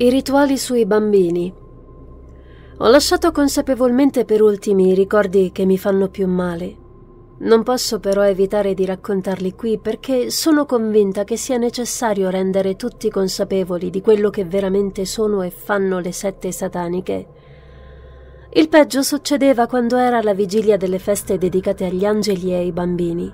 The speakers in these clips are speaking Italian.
I rituali sui bambini. Ho lasciato consapevolmente per ultimi i ricordi che mi fanno più male. Non posso però evitare di raccontarli qui perché sono convinta che sia necessario rendere tutti consapevoli di quello che veramente sono e fanno le sette sataniche. Il peggio succedeva quando era la vigilia delle feste dedicate agli angeli e ai bambini.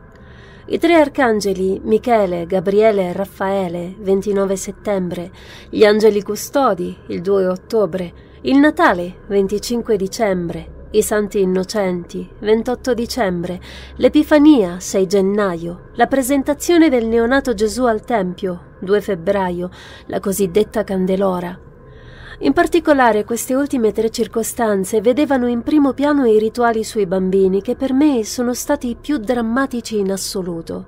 I tre arcangeli Michele, Gabriele e Raffaele, 29 settembre, gli angeli custodi, il 2 ottobre, il Natale, 25 dicembre, i Santi Innocenti, 28 dicembre, l'Epifania, 6 gennaio, la presentazione del neonato Gesù al Tempio, 2 febbraio, la cosiddetta Candelora, in particolare queste ultime tre circostanze vedevano in primo piano i rituali sui bambini che per me sono stati i più drammatici in assoluto.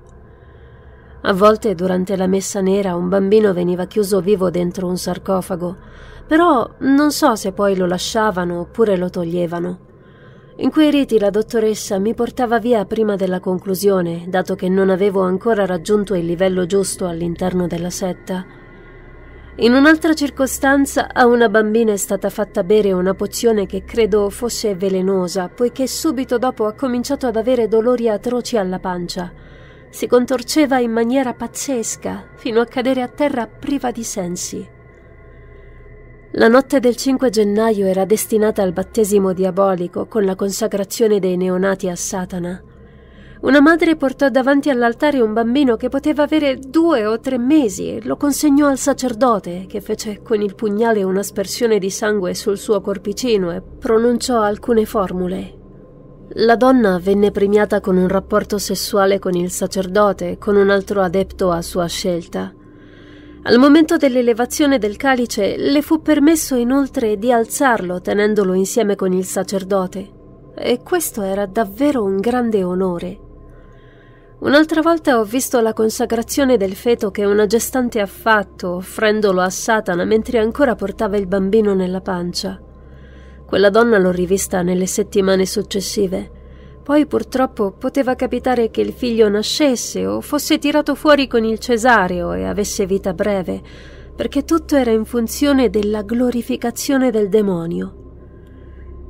A volte durante la messa nera un bambino veniva chiuso vivo dentro un sarcofago, però non so se poi lo lasciavano oppure lo toglievano. In quei riti la dottoressa mi portava via prima della conclusione, dato che non avevo ancora raggiunto il livello giusto all'interno della setta. In un'altra circostanza a una bambina è stata fatta bere una pozione che credo fosse velenosa, poiché subito dopo ha cominciato ad avere dolori atroci alla pancia. Si contorceva in maniera pazzesca, fino a cadere a terra priva di sensi. La notte del 5 gennaio era destinata al battesimo diabolico con la consacrazione dei neonati a Satana. Una madre portò davanti all'altare un bambino che poteva avere due o tre mesi e lo consegnò al sacerdote, che fece con il pugnale un'aspersione di sangue sul suo corpicino e pronunciò alcune formule. La donna venne premiata con un rapporto sessuale con il sacerdote con un altro adepto a sua scelta. Al momento dell'elevazione del calice le fu permesso inoltre di alzarlo tenendolo insieme con il sacerdote, e questo era davvero un grande onore. Un'altra volta ho visto la consacrazione del feto che una gestante ha fatto, offrendolo a Satana mentre ancora portava il bambino nella pancia. Quella donna l'ho rivista nelle settimane successive. Poi purtroppo poteva capitare che il figlio nascesse o fosse tirato fuori con il cesareo e avesse vita breve, perché tutto era in funzione della glorificazione del demonio.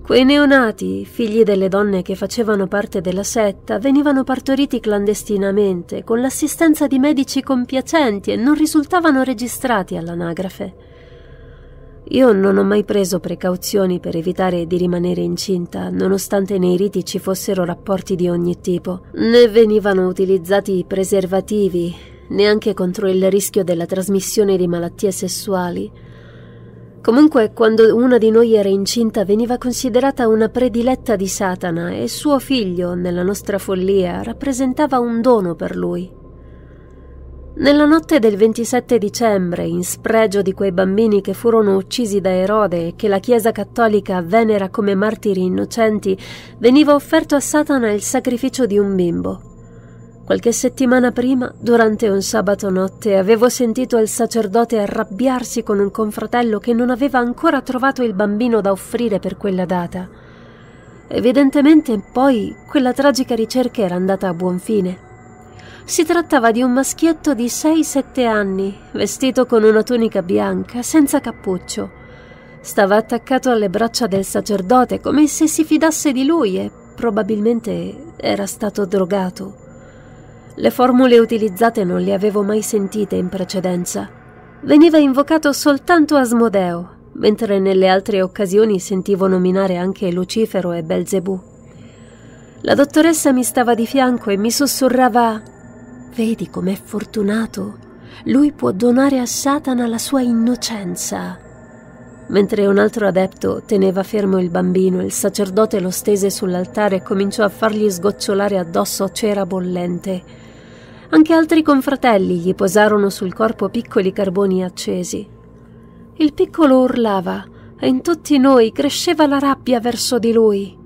Quei neonati, figli delle donne che facevano parte della setta, venivano partoriti clandestinamente, con l'assistenza di medici compiacenti e non risultavano registrati all'anagrafe. Io non ho mai preso precauzioni per evitare di rimanere incinta, nonostante nei riti ci fossero rapporti di ogni tipo, né venivano utilizzati preservativi, neanche contro il rischio della trasmissione di malattie sessuali, Comunque, quando una di noi era incinta veniva considerata una prediletta di Satana e suo figlio, nella nostra follia, rappresentava un dono per lui. Nella notte del 27 dicembre, in spregio di quei bambini che furono uccisi da Erode e che la Chiesa cattolica venera come martiri innocenti, veniva offerto a Satana il sacrificio di un bimbo. Qualche settimana prima, durante un sabato notte, avevo sentito il sacerdote arrabbiarsi con un confratello che non aveva ancora trovato il bambino da offrire per quella data. Evidentemente poi quella tragica ricerca era andata a buon fine. Si trattava di un maschietto di 6-7 anni, vestito con una tunica bianca, senza cappuccio. Stava attaccato alle braccia del sacerdote come se si fidasse di lui e probabilmente era stato drogato. Le formule utilizzate non le avevo mai sentite in precedenza. Veniva invocato soltanto Asmodeo, mentre nelle altre occasioni sentivo nominare anche Lucifero e Belzebù. La dottoressa mi stava di fianco e mi sussurrava Vedi com'è fortunato. Lui può donare a Satana la sua innocenza. Mentre un altro adepto teneva fermo il bambino, il sacerdote lo stese sull'altare e cominciò a fargli sgocciolare addosso cera bollente. Anche altri confratelli gli posarono sul corpo piccoli carboni accesi. Il piccolo urlava e in tutti noi cresceva la rabbia verso di lui.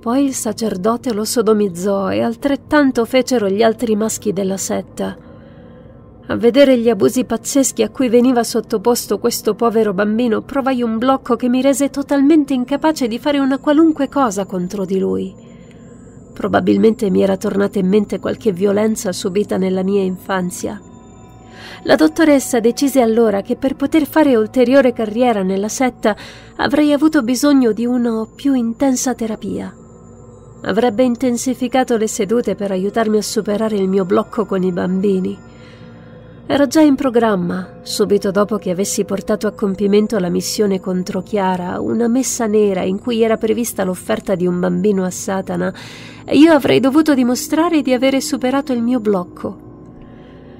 Poi il sacerdote lo sodomizzò e altrettanto fecero gli altri maschi della setta. A vedere gli abusi pazzeschi a cui veniva sottoposto questo povero bambino, provai un blocco che mi rese totalmente incapace di fare una qualunque cosa contro di lui. Probabilmente mi era tornata in mente qualche violenza subita nella mia infanzia. La dottoressa decise allora che per poter fare ulteriore carriera nella setta avrei avuto bisogno di una più intensa terapia. Avrebbe intensificato le sedute per aiutarmi a superare il mio blocco con i bambini era già in programma, subito dopo che avessi portato a compimento la missione contro Chiara, una messa nera in cui era prevista l'offerta di un bambino a Satana, e io avrei dovuto dimostrare di avere superato il mio blocco.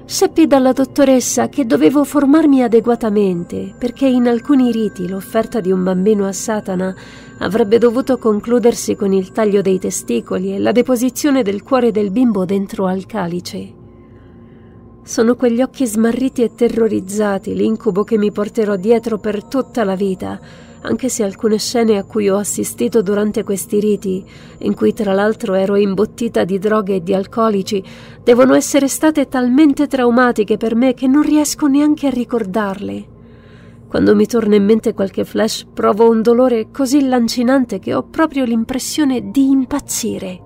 Seppi dalla dottoressa che dovevo formarmi adeguatamente, perché in alcuni riti l'offerta di un bambino a Satana avrebbe dovuto concludersi con il taglio dei testicoli e la deposizione del cuore del bimbo dentro al calice. Sono quegli occhi smarriti e terrorizzati l'incubo che mi porterò dietro per tutta la vita, anche se alcune scene a cui ho assistito durante questi riti, in cui tra l'altro ero imbottita di droghe e di alcolici, devono essere state talmente traumatiche per me che non riesco neanche a ricordarle. Quando mi torna in mente qualche flash, provo un dolore così lancinante che ho proprio l'impressione di impazzire.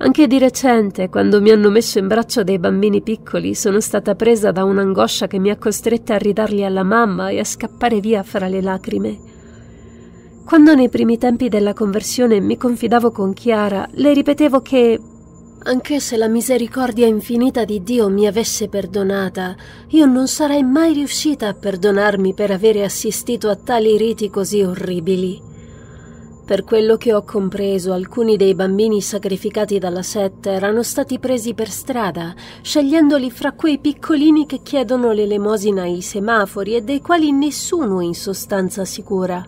Anche di recente, quando mi hanno messo in braccio dei bambini piccoli, sono stata presa da un'angoscia che mi ha costretta a ridarli alla mamma e a scappare via fra le lacrime. Quando nei primi tempi della conversione mi confidavo con Chiara, le ripetevo che anche se la misericordia infinita di Dio mi avesse perdonata, io non sarei mai riuscita a perdonarmi per avere assistito a tali riti così orribili. Per quello che ho compreso, alcuni dei bambini sacrificati dalla setta erano stati presi per strada, scegliendoli fra quei piccolini che chiedono l'elemosina ai semafori e dei quali nessuno in sostanza si cura.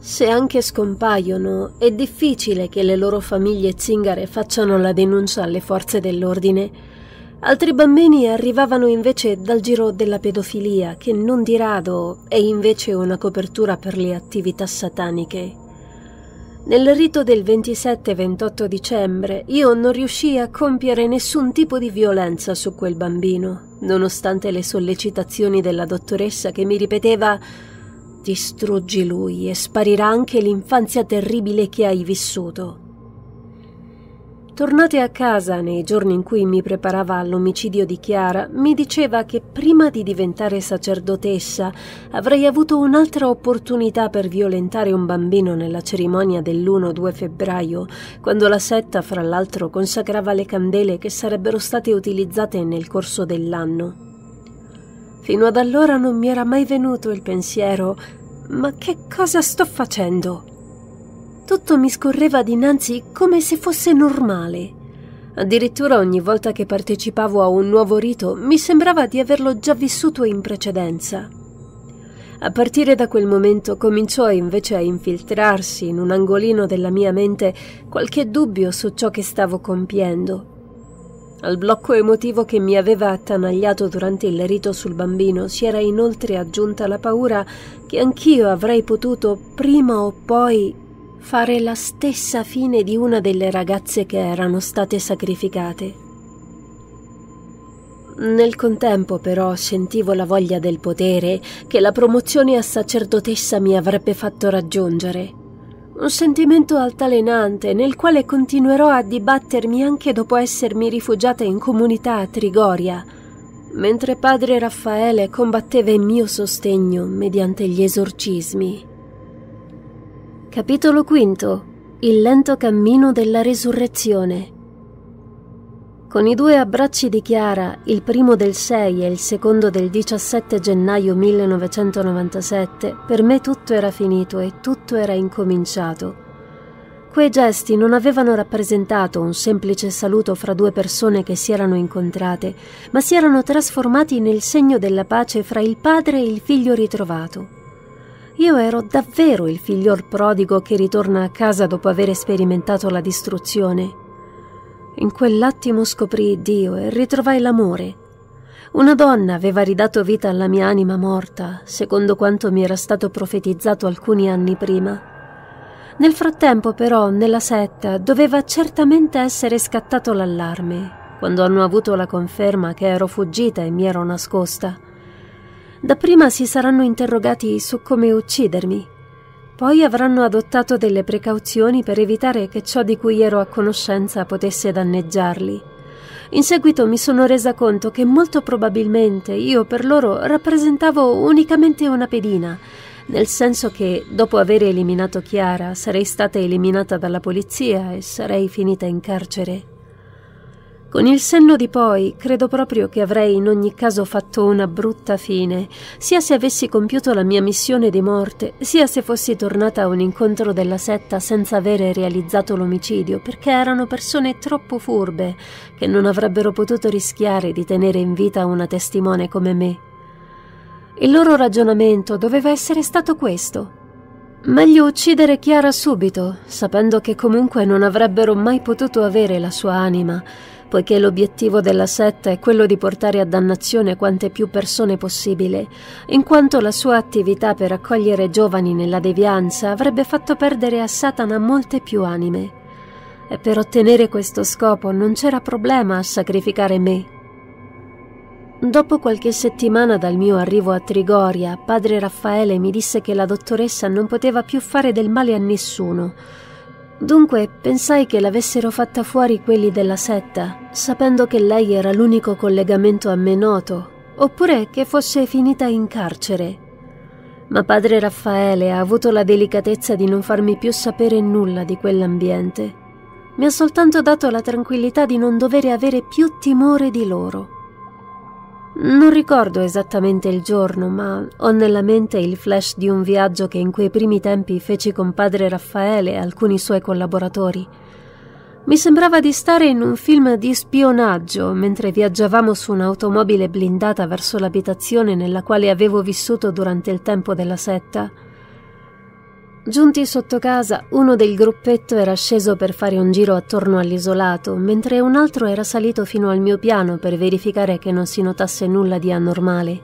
Se anche scompaiono, è difficile che le loro famiglie zingare facciano la denuncia alle forze dell'ordine. Altri bambini arrivavano invece dal giro della pedofilia, che non di rado è invece una copertura per le attività sataniche. Nel rito del 27-28 dicembre io non riuscii a compiere nessun tipo di violenza su quel bambino, nonostante le sollecitazioni della dottoressa che mi ripeteva distruggi lui e sparirà anche l'infanzia terribile che hai vissuto. Tornate a casa nei giorni in cui mi preparava all'omicidio di Chiara, mi diceva che prima di diventare sacerdotessa avrei avuto un'altra opportunità per violentare un bambino nella cerimonia dell'1-2 febbraio, quando la setta fra l'altro consacrava le candele che sarebbero state utilizzate nel corso dell'anno. Fino ad allora non mi era mai venuto il pensiero ma che cosa sto facendo? Tutto mi scorreva dinanzi come se fosse normale. Addirittura ogni volta che partecipavo a un nuovo rito mi sembrava di averlo già vissuto in precedenza. A partire da quel momento cominciò invece a infiltrarsi in un angolino della mia mente qualche dubbio su ciò che stavo compiendo. Al blocco emotivo che mi aveva attanagliato durante il rito sul bambino si era inoltre aggiunta la paura che anch'io avrei potuto prima o poi fare la stessa fine di una delle ragazze che erano state sacrificate. Nel contempo però sentivo la voglia del potere che la promozione a sacerdotessa mi avrebbe fatto raggiungere. Un sentimento altalenante nel quale continuerò a dibattermi anche dopo essermi rifugiata in comunità a Trigoria, mentre padre Raffaele combatteva in mio sostegno mediante gli esorcismi. Capitolo V Il lento cammino della risurrezione Con i due abbracci di Chiara, il primo del 6 e il secondo del 17 gennaio 1997, per me tutto era finito e tutto era incominciato. Quei gesti non avevano rappresentato un semplice saluto fra due persone che si erano incontrate, ma si erano trasformati nel segno della pace fra il padre e il figlio ritrovato. Io ero davvero il figliol prodigo che ritorna a casa dopo aver sperimentato la distruzione. In quell'attimo scoprii Dio e ritrovai l'amore. Una donna aveva ridato vita alla mia anima morta, secondo quanto mi era stato profetizzato alcuni anni prima. Nel frattempo, però, nella setta doveva certamente essere scattato l'allarme, quando hanno avuto la conferma che ero fuggita e mi ero nascosta. Dapprima si saranno interrogati su come uccidermi, poi avranno adottato delle precauzioni per evitare che ciò di cui ero a conoscenza potesse danneggiarli. In seguito mi sono resa conto che molto probabilmente io per loro rappresentavo unicamente una pedina, nel senso che dopo aver eliminato Chiara sarei stata eliminata dalla polizia e sarei finita in carcere. Con il senno di poi, credo proprio che avrei in ogni caso fatto una brutta fine, sia se avessi compiuto la mia missione di morte, sia se fossi tornata a un incontro della setta senza avere realizzato l'omicidio, perché erano persone troppo furbe che non avrebbero potuto rischiare di tenere in vita una testimone come me. Il loro ragionamento doveva essere stato questo. Meglio uccidere Chiara subito, sapendo che comunque non avrebbero mai potuto avere la sua anima, poiché l'obiettivo della setta è quello di portare a dannazione quante più persone possibile, in quanto la sua attività per accogliere giovani nella devianza avrebbe fatto perdere a Satana molte più anime. E per ottenere questo scopo non c'era problema a sacrificare me. Dopo qualche settimana dal mio arrivo a Trigoria, padre Raffaele mi disse che la dottoressa non poteva più fare del male a nessuno, Dunque pensai che l'avessero fatta fuori quelli della setta, sapendo che lei era l'unico collegamento a me noto, oppure che fosse finita in carcere. Ma padre Raffaele ha avuto la delicatezza di non farmi più sapere nulla di quell'ambiente. Mi ha soltanto dato la tranquillità di non dover avere più timore di loro. Non ricordo esattamente il giorno, ma ho nella mente il flash di un viaggio che in quei primi tempi feci con padre Raffaele e alcuni suoi collaboratori. Mi sembrava di stare in un film di spionaggio mentre viaggiavamo su un'automobile blindata verso l'abitazione nella quale avevo vissuto durante il tempo della setta. Giunti sotto casa, uno del gruppetto era sceso per fare un giro attorno all'isolato, mentre un altro era salito fino al mio piano per verificare che non si notasse nulla di anormale.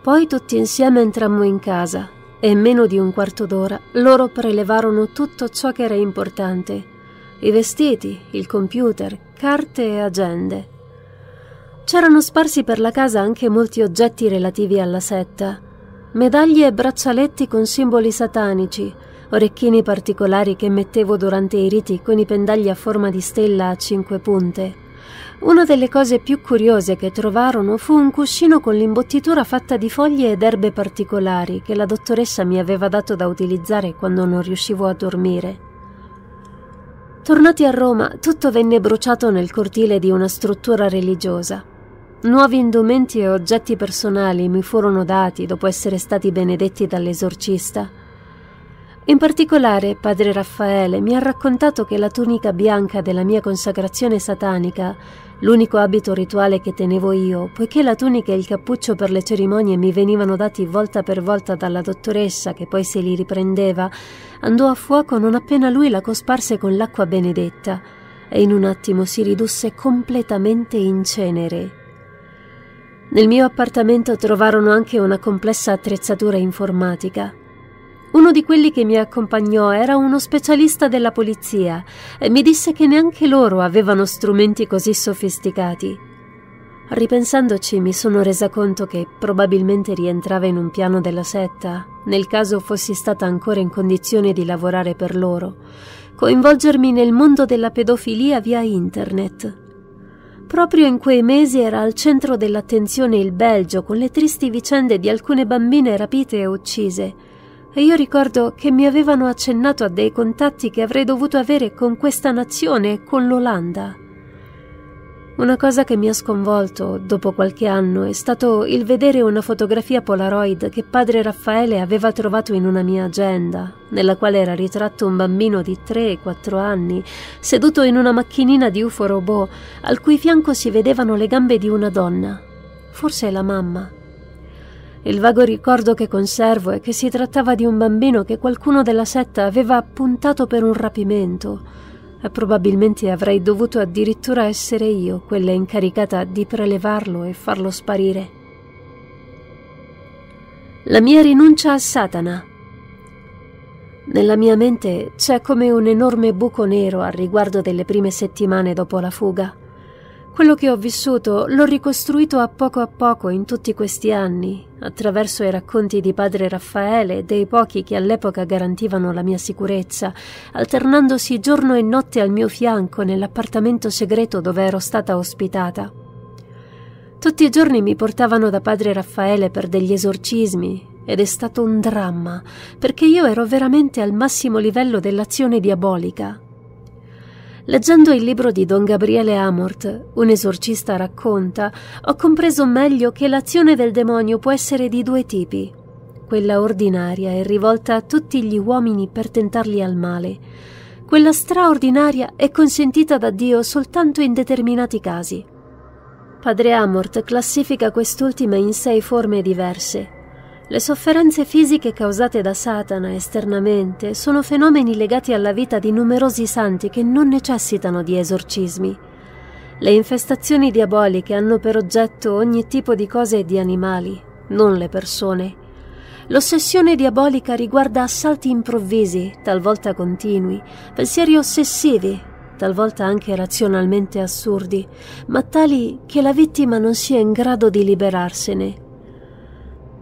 Poi tutti insieme entrammo in casa e in meno di un quarto d'ora loro prelevarono tutto ciò che era importante: i vestiti, il computer, carte e agende. C'erano sparsi per la casa anche molti oggetti relativi alla setta medaglie e braccialetti con simboli satanici, orecchini particolari che mettevo durante i riti con i pendagli a forma di stella a cinque punte. Una delle cose più curiose che trovarono fu un cuscino con l'imbottitura fatta di foglie ed erbe particolari che la dottoressa mi aveva dato da utilizzare quando non riuscivo a dormire. Tornati a Roma, tutto venne bruciato nel cortile di una struttura religiosa. Nuovi indumenti e oggetti personali mi furono dati dopo essere stati benedetti dall'esorcista. In particolare, padre Raffaele mi ha raccontato che la tunica bianca della mia consacrazione satanica, l'unico abito rituale che tenevo io, poiché la tunica e il cappuccio per le cerimonie mi venivano dati volta per volta dalla dottoressa che poi se li riprendeva, andò a fuoco non appena lui la cosparse con l'acqua benedetta e in un attimo si ridusse completamente in cenere. Nel mio appartamento trovarono anche una complessa attrezzatura informatica. Uno di quelli che mi accompagnò era uno specialista della polizia e mi disse che neanche loro avevano strumenti così sofisticati. Ripensandoci mi sono resa conto che probabilmente rientrava in un piano della setta, nel caso fossi stata ancora in condizione di lavorare per loro, coinvolgermi nel mondo della pedofilia via internet. Proprio in quei mesi era al centro dell'attenzione il Belgio con le tristi vicende di alcune bambine rapite e uccise. E io ricordo che mi avevano accennato a dei contatti che avrei dovuto avere con questa nazione e con l'Olanda. Una cosa che mi ha sconvolto dopo qualche anno è stato il vedere una fotografia Polaroid che padre Raffaele aveva trovato in una mia agenda, nella quale era ritratto un bambino di 3-4 anni, seduto in una macchinina di UFO robot, al cui fianco si vedevano le gambe di una donna, forse la mamma. Il vago ricordo che conservo è che si trattava di un bambino che qualcuno della setta aveva appuntato per un rapimento eh, probabilmente avrei dovuto addirittura essere io quella incaricata di prelevarlo e farlo sparire. La mia rinuncia a Satana. Nella mia mente c'è come un enorme buco nero al riguardo delle prime settimane dopo la fuga. Quello che ho vissuto l'ho ricostruito a poco a poco in tutti questi anni, attraverso i racconti di padre Raffaele e dei pochi che all'epoca garantivano la mia sicurezza, alternandosi giorno e notte al mio fianco nell'appartamento segreto dove ero stata ospitata. Tutti i giorni mi portavano da padre Raffaele per degli esorcismi ed è stato un dramma, perché io ero veramente al massimo livello dell'azione diabolica. Leggendo il libro di Don Gabriele Amort, Un esorcista racconta, ho compreso meglio che l'azione del demonio può essere di due tipi. Quella ordinaria è rivolta a tutti gli uomini per tentarli al male. Quella straordinaria è consentita da Dio soltanto in determinati casi. Padre Amort classifica quest'ultima in sei forme diverse, le sofferenze fisiche causate da Satana esternamente sono fenomeni legati alla vita di numerosi santi che non necessitano di esorcismi. Le infestazioni diaboliche hanno per oggetto ogni tipo di cose e di animali, non le persone. L'ossessione diabolica riguarda assalti improvvisi, talvolta continui, pensieri ossessivi, talvolta anche razionalmente assurdi, ma tali che la vittima non sia in grado di liberarsene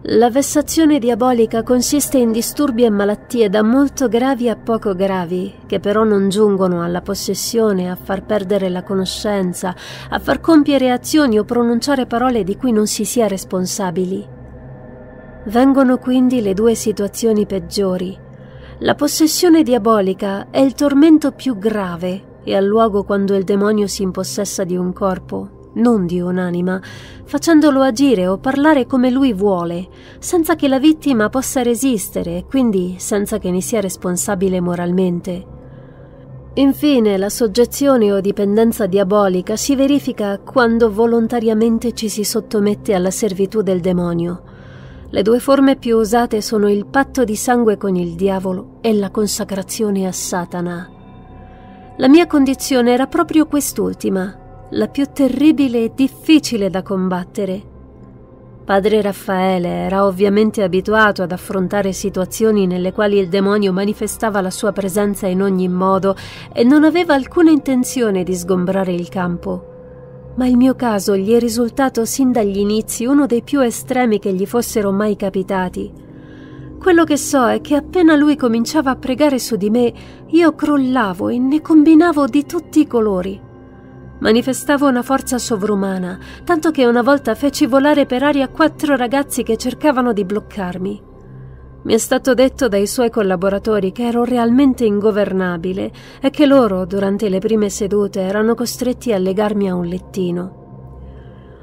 la vessazione diabolica consiste in disturbi e malattie da molto gravi a poco gravi, che però non giungono alla possessione, a far perdere la conoscenza, a far compiere azioni o pronunciare parole di cui non si sia responsabili. Vengono quindi le due situazioni peggiori. La possessione diabolica è il tormento più grave e ha luogo quando il demonio si impossessa di un corpo, non di un'anima, facendolo agire o parlare come lui vuole, senza che la vittima possa resistere e quindi senza che ne sia responsabile moralmente. Infine, la soggezione o dipendenza diabolica si verifica quando volontariamente ci si sottomette alla servitù del demonio. Le due forme più usate sono il patto di sangue con il diavolo e la consacrazione a Satana. La mia condizione era proprio quest'ultima, la più terribile e difficile da combattere. Padre Raffaele era ovviamente abituato ad affrontare situazioni nelle quali il demonio manifestava la sua presenza in ogni modo e non aveva alcuna intenzione di sgombrare il campo. Ma il mio caso gli è risultato sin dagli inizi uno dei più estremi che gli fossero mai capitati. Quello che so è che appena lui cominciava a pregare su di me, io crollavo e ne combinavo di tutti i colori. Manifestavo una forza sovrumana, tanto che una volta feci volare per aria quattro ragazzi che cercavano di bloccarmi. Mi è stato detto dai suoi collaboratori che ero realmente ingovernabile e che loro, durante le prime sedute, erano costretti a legarmi a un lettino.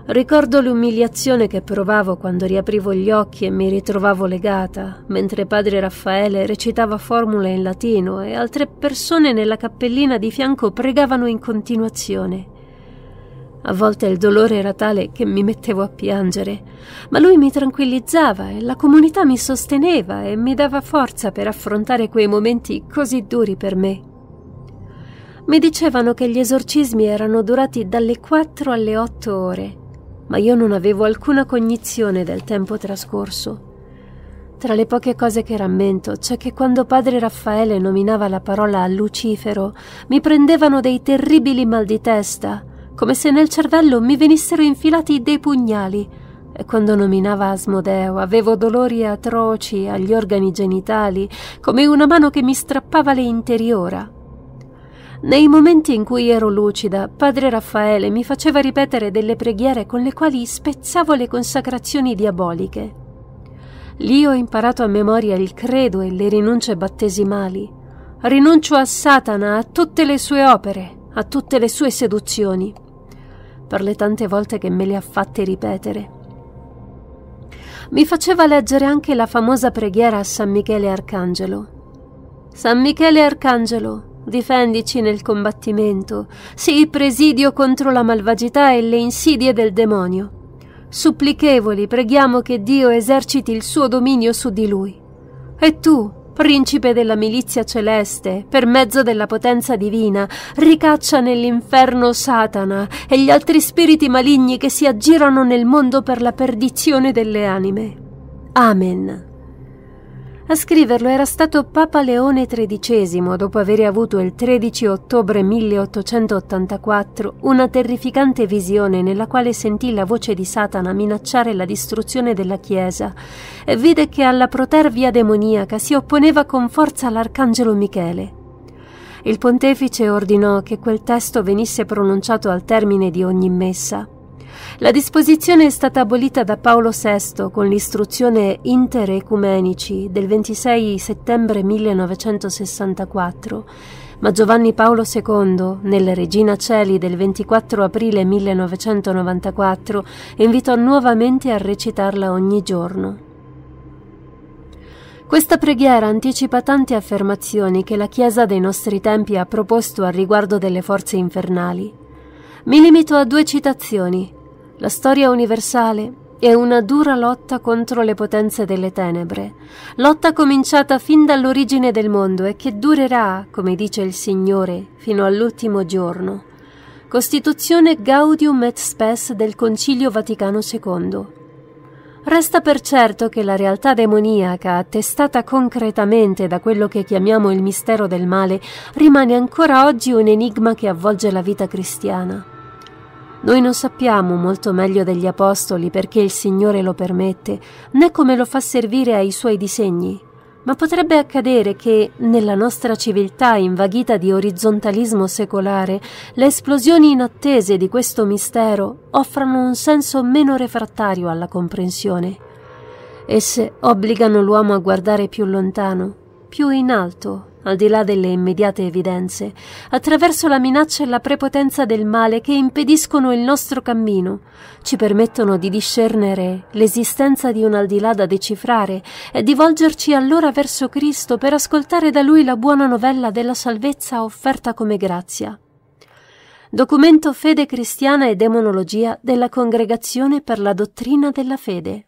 Ricordo l'umiliazione che provavo quando riaprivo gli occhi e mi ritrovavo legata, mentre padre Raffaele recitava formule in latino e altre persone nella cappellina di fianco pregavano in continuazione. A volte il dolore era tale che mi mettevo a piangere, ma lui mi tranquillizzava e la comunità mi sosteneva e mi dava forza per affrontare quei momenti così duri per me. Mi dicevano che gli esorcismi erano durati dalle 4 alle 8 ore ma io non avevo alcuna cognizione del tempo trascorso. Tra le poche cose che rammento c'è che quando padre Raffaele nominava la parola Lucifero mi prendevano dei terribili mal di testa, come se nel cervello mi venissero infilati dei pugnali, e quando nominava Asmodeo avevo dolori atroci agli organi genitali, come una mano che mi strappava le interiora. Nei momenti in cui ero lucida, padre Raffaele mi faceva ripetere delle preghiere con le quali spezzavo le consacrazioni diaboliche. Lì ho imparato a memoria il credo e le rinunce battesimali. Rinuncio a Satana, a tutte le sue opere, a tutte le sue seduzioni, per le tante volte che me le ha fatte ripetere. Mi faceva leggere anche la famosa preghiera a San Michele Arcangelo. San Michele Arcangelo, Difendici nel combattimento, sii presidio contro la malvagità e le insidie del demonio. Supplichevoli preghiamo che Dio eserciti il suo dominio su di lui. E tu, principe della milizia celeste, per mezzo della potenza divina, ricaccia nell'inferno Satana e gli altri spiriti maligni che si aggirano nel mondo per la perdizione delle anime. Amen. A scriverlo era stato Papa Leone XIII dopo aver avuto il 13 ottobre 1884 una terrificante visione nella quale sentì la voce di Satana minacciare la distruzione della Chiesa e vide che alla protervia demoniaca si opponeva con forza l'arcangelo Michele. Il pontefice ordinò che quel testo venisse pronunciato al termine di ogni messa la disposizione è stata abolita da Paolo VI con l'istruzione Inter Ecumenici del 26 settembre 1964, ma Giovanni Paolo II, nella Regina Celi del 24 aprile 1994, invitò nuovamente a recitarla ogni giorno. Questa preghiera anticipa tante affermazioni che la Chiesa dei nostri tempi ha proposto al riguardo delle forze infernali. Mi limito a due citazioni, la storia universale è una dura lotta contro le potenze delle tenebre, lotta cominciata fin dall'origine del mondo e che durerà, come dice il Signore, fino all'ultimo giorno. Costituzione Gaudium et Spes del Concilio Vaticano II. Resta per certo che la realtà demoniaca, attestata concretamente da quello che chiamiamo il mistero del male, rimane ancora oggi un enigma che avvolge la vita cristiana. Noi non sappiamo molto meglio degli apostoli perché il Signore lo permette, né come lo fa servire ai suoi disegni, ma potrebbe accadere che, nella nostra civiltà invaghita di orizzontalismo secolare, le esplosioni inattese di questo mistero offrano un senso meno refrattario alla comprensione. Esse obbligano l'uomo a guardare più lontano, più in alto, al di là delle immediate evidenze, attraverso la minaccia e la prepotenza del male che impediscono il nostro cammino, ci permettono di discernere l'esistenza di un al di là da decifrare e di volgerci allora verso Cristo per ascoltare da Lui la buona novella della salvezza offerta come grazia. Documento Fede cristiana e demonologia della Congregazione per la dottrina della fede.